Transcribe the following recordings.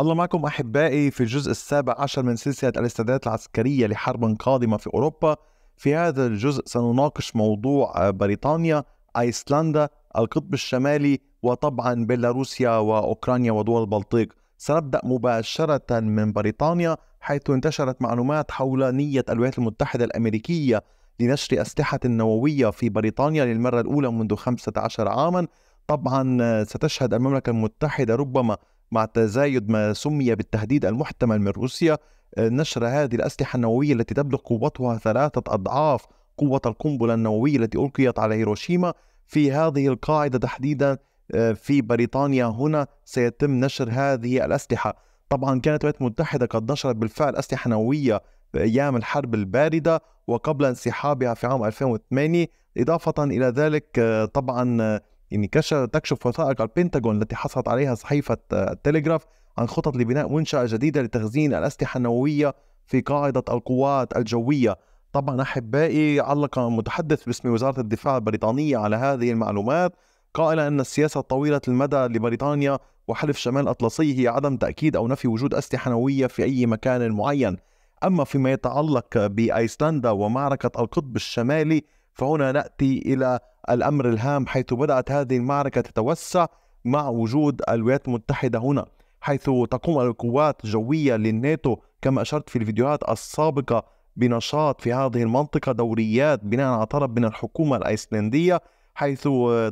الله معكم أحبائي في الجزء السابع عشر من سلسلة الاستعدادات العسكرية لحرب قادمة في أوروبا في هذا الجزء سنناقش موضوع بريطانيا أيسلندا القطب الشمالي وطبعا بيلاروسيا وأوكرانيا ودول البلطيق سنبدأ مباشرة من بريطانيا حيث انتشرت معلومات حول نية الولايات المتحدة الأمريكية لنشر أسلحة نووية في بريطانيا للمرة الأولى منذ 15 عاما طبعا ستشهد المملكة المتحدة ربما مع تزايد ما سمي بالتهديد المحتمل من روسيا آه، نشر هذه الأسلحة النووية التي تبلغ قوتها ثلاثة أضعاف قوة القنبلة النووية التي ألقيت على هيروشيما في هذه القاعدة تحديدا آه، في بريطانيا هنا سيتم نشر هذه الأسلحة طبعا كانت الولايات المتحدة قد نشرت بالفعل أسلحة نووية أيام الحرب الباردة وقبل انسحابها في عام 2008 إضافة إلى ذلك آه، طبعا إن كشف تكشف وثائق البنتاغون التي حصلت عليها صحيفة التلغراف آه، عن خطط لبناء منشأة جديدة لتخزين الأسلحة النووية في قاعدة القوات الجوية طبعا أحبائي علق متحدث باسم وزارة الدفاع البريطانية على هذه المعلومات قائلا أن السياسة الطويله المدى لبريطانيا وحلف شمال الأطلسي هي عدم تأكيد أو نفي وجود أسلحة نووية في أي مكان معين أما فيما يتعلق بأيسلندا ومعركة القطب الشمالي فهنا ناتي الى الامر الهام حيث بدات هذه المعركه تتوسع مع وجود الولايات المتحده هنا حيث تقوم القوات الجويه للناتو كما اشرت في الفيديوهات السابقه بنشاط في هذه المنطقه دوريات بناء على طلب من الحكومه الايسلنديه حيث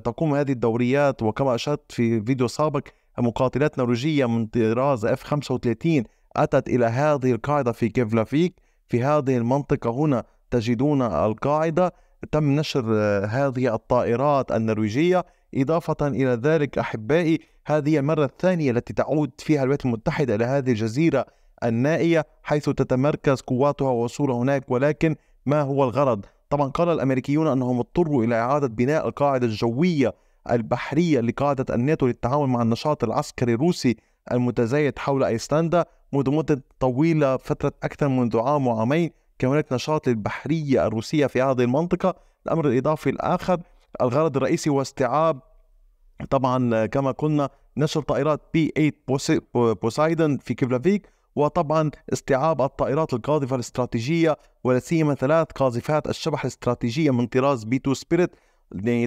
تقوم هذه الدوريات وكما اشرت في فيديو سابق مقاتلات نرويجيه من طراز اف 35 اتت الى هذه القاعده في كيفلافيك في هذه المنطقه هنا تجدون القاعده تم نشر آه، هذه الطائرات النرويجية إضافة إلى ذلك أحبائي هذه المرة الثانية التي تعود فيها الولايات المتحدة إلى هذه الجزيرة النائية حيث تتمركز قواتها ووصول هناك ولكن ما هو الغرض؟ طبعا قال الأمريكيون أنهم اضطروا إلى إعادة بناء القاعدة الجوية البحرية لقاعدة الناتو للتعاون مع النشاط العسكري الروسي المتزايد حول أيسلندا منذ مدة طويلة فترة أكثر منذ عام وعامين كونت نشاط للبحرية الروسية في هذه المنطقة الأمر الإضافي الآخر الغرض الرئيسي هو استيعاب طبعا كما قلنا نشر طائرات بي 8 بوسايدن في كيفلافيك وطبعا استيعاب الطائرات القاذفة الاستراتيجية ولا سيما ثلاث قاذفات الشبح الاستراتيجية من طراز بي 2 سبيريت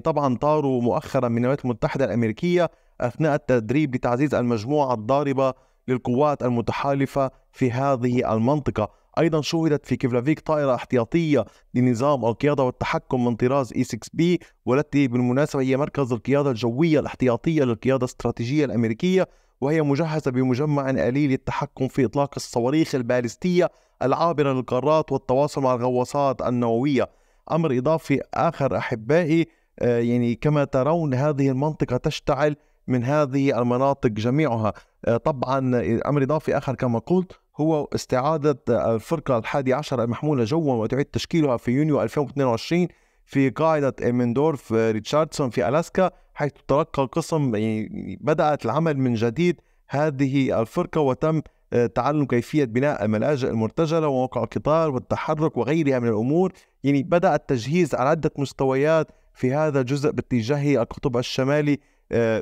طبعا طاروا مؤخرا من الولايات المتحدة الأمريكية أثناء التدريب لتعزيز المجموعة الضاربة للقوات المتحالفة في هذه المنطقة ايضا شوهدت في كيفلافيك طائره احتياطيه لنظام القياده والتحكم من طراز اي 6 بي والتي بالمناسبه هي مركز القياده الجويه الاحتياطيه للقياده الاستراتيجيه الامريكيه وهي مجهزه بمجمع آلي للتحكم في اطلاق الصواريخ البالستيه العابره للقارات والتواصل مع الغواصات النوويه امر اضافي اخر احبائي آه، يعني كما ترون هذه المنطقه تشتعل من هذه المناطق جميعها آه، طبعا آه، امر اضافي اخر كما قلت هو استعادة آه، الفرقة الحادي عشر المحمولة جوا وتعيد تشكيلها في يونيو 2022 في قاعدة إيمندورف آه، ريتشاردسون في ألاسكا حيث تلقى القسم يعني بدأت العمل من جديد هذه الفرقة وتم آه، تعلم كيفية بناء الملاجئ المرتجلة وموقع القطار والتحرك وغيرها من الأمور يعني بدأ التجهيز على عدة مستويات في هذا الجزء باتجاه القطب الشمالي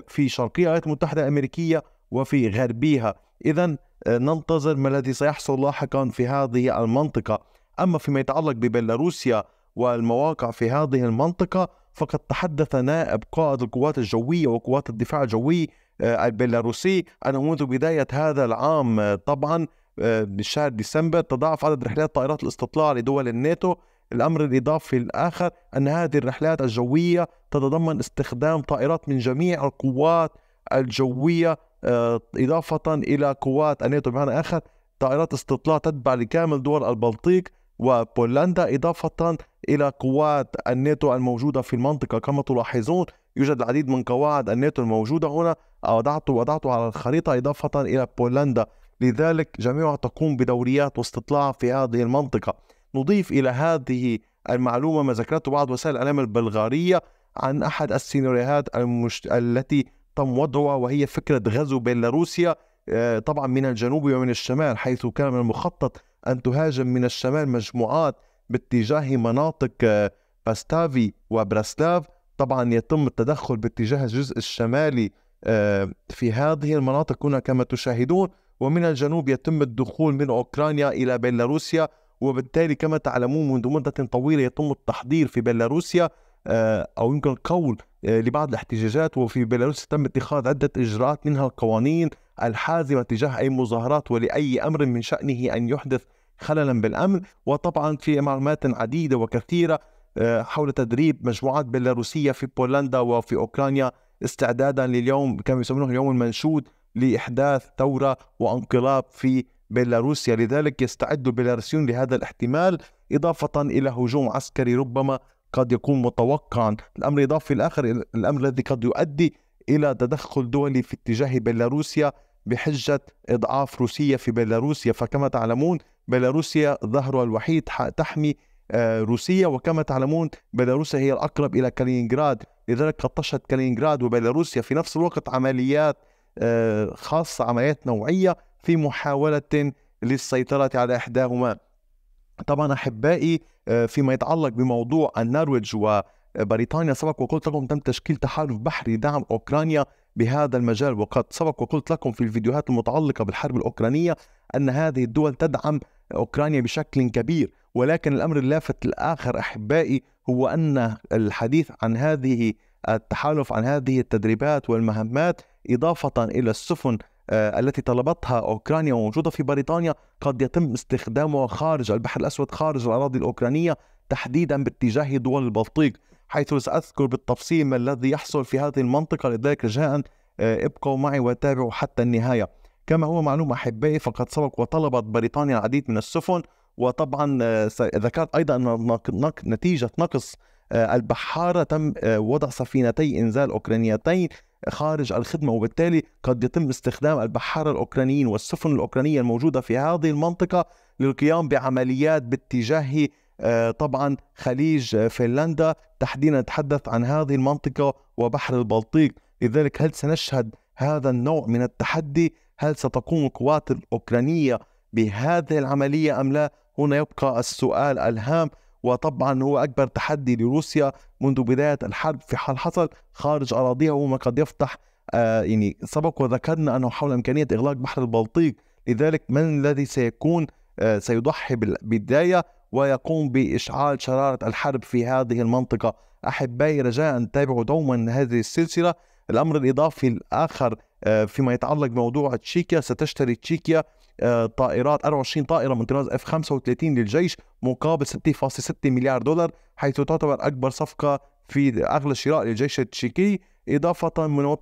في شرقي الولايات المتحدة الأمريكية وفي غربيها إذا ننتظر ما الذي سيحصل لاحقا في هذه المنطقة أما فيما يتعلق ببيلاروسيا والمواقع في هذه المنطقة فقد تحدث نائب قائد القوات الجوية وقوات الدفاع الجوي آه، البيلاروسي أن منذ بداية هذا العام آه، طبعا بشهر آه، ديسمبر تضاعف عدد رحلات طائرات الاستطلاع لدول الناتو الأمر الإضافي الآخر أن هذه الرحلات الجوية تتضمن استخدام طائرات من جميع القوات الجوية آه، إضافة إلى قوات الناتو بمعنى آخر طائرات استطلاع تتبع لكامل دول البلطيق وبولندا إضافة إلى قوات الناتو الموجودة في المنطقة كما تلاحظون يوجد العديد من قواعد الناتو الموجودة هنا وضعت وضعت على الخريطة إضافة إلى بولندا لذلك جميعها تقوم بدوريات واستطلاع في هذه المنطقة نضيف إلى هذه المعلومة ما ذكرته بعض وسائل الإعلام البلغارية عن أحد السيناريوهات المشت... التي تم وضعها وهي فكرة غزو بيلاروسيا آه، طبعا من الجنوب ومن الشمال حيث كان من المخطط أن تهاجم من الشمال مجموعات باتجاه مناطق آه، باستافي وبراسلاف طبعا يتم التدخل باتجاه الجزء الشمالي آه، في هذه المناطق هنا كما تشاهدون ومن الجنوب يتم الدخول من أوكرانيا إلى بيلاروسيا وبالتالي كما تعلمون منذ مدة طويلة يتم التحضير في بيلاروسيا آه، او يمكن القول آه، لبعض الاحتجاجات وفي بيلاروس تم اتخاذ عده اجراءات منها القوانين الحازمه تجاه اي مظاهرات ولاي امر من شانه ان يحدث خللا بالامن وطبعا في معلومات عديده وكثيره آه، حول تدريب مجموعات بيلاروسيه في بولندا وفي اوكرانيا استعدادا لليوم كما يسمونه اليوم المنشود لاحداث ثوره وانقلاب في بيلاروسيا لذلك يستعد البيلاروسيون لهذا الاحتمال اضافه الى هجوم عسكري ربما قد يكون متوقعا الأمر الاضافي الآخر الأمر الذي قد يؤدي إلى تدخل دولي في اتجاه بيلاروسيا بحجة إضعاف روسيا في بيلاروسيا فكما تعلمون بيلاروسيا ظهرها الوحيد تحمي آه، روسيا وكما تعلمون بيلاروسيا هي الأقرب إلى كالينغراد لذلك قطشت كالينغراد وبيلاروسيا في نفس الوقت عمليات آه، خاصة عمليات نوعية في محاولة للسيطرة على إحداهما طبعا احبائي آه، فيما يتعلق بموضوع النرويج وبريطانيا سبق وقلت لكم تم تشكيل تحالف بحري دعم اوكرانيا بهذا المجال وقد سبق وقلت لكم في الفيديوهات المتعلقه بالحرب الاوكرانيه ان هذه الدول تدعم اوكرانيا بشكل كبير ولكن الامر اللافت الاخر احبائي هو ان الحديث عن هذه التحالف عن هذه التدريبات والمهمات اضافه الى السفن آه، التي طلبتها أوكرانيا وموجودة في بريطانيا قد يتم استخدامها خارج البحر الأسود خارج الأراضي الأوكرانية تحديدا باتجاه دول البلطيق حيث سأذكر بالتفصيل ما الذي يحصل في هذه المنطقة لذلك رجاء آه، ابقوا معي وتابعوا حتى النهاية كما هو معلوم أحبائي فقد سبق وطلبت بريطانيا العديد من السفن وطبعا آه، ذكرت أيضا نتيجة نقص آه، البحارة تم آه، وضع سفينتي إنزال أوكرانيتين خارج الخدمة وبالتالي قد يتم استخدام البحارة الأوكرانيين والسفن الأوكرانية الموجودة في هذه المنطقة للقيام بعمليات باتجاه آه، طبعا خليج فنلندا تحديدا نتحدث عن هذه المنطقة وبحر البلطيق لذلك هل سنشهد هذا النوع من التحدي هل ستقوم القوات الأوكرانية بهذه العملية أم لا هنا يبقى السؤال الهام وطبعا هو أكبر تحدي لروسيا منذ بداية الحرب في حال حصل خارج أراضيها وما قد يفتح آه يعني سبق وذكرنا أنه حول إمكانية إغلاق بحر البلطيق لذلك من الذي سيكون آه سيضحي بالبداية ويقوم بإشعال شرارة الحرب في هذه المنطقة أحبائي رجاء تابعوا دوما هذه السلسلة الأمر الإضافي الآخر آه فيما يتعلق بموضوع تشيكيا ستشتري تشيكيا آه، طائرات 24 طائرة من طراز اف 35 للجيش مقابل 6.6 مليار دولار حيث تعتبر أكبر صفقة في أغلى شراء للجيش التشيكي إضافة من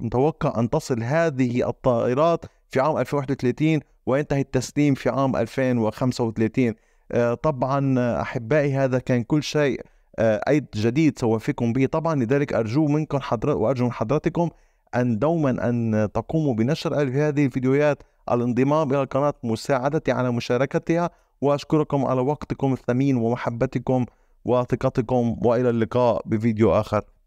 متوقع أن تصل هذه الطائرات في عام 2031 وينتهي التسليم في عام 2035 آه، طبعا أحبائي هذا كان كل شيء آه، أي جديد سوفيكم به طبعا لذلك أرجو منكم حضرات وأرجو من حضراتكم أن دوما أن تقوموا بنشر هذه الفيديوهات الانضمام إلى القناة مساعدتي على مشاركتها وأشكركم على وقتكم الثمين ومحبتكم وثقتكم وإلى اللقاء بفيديو آخر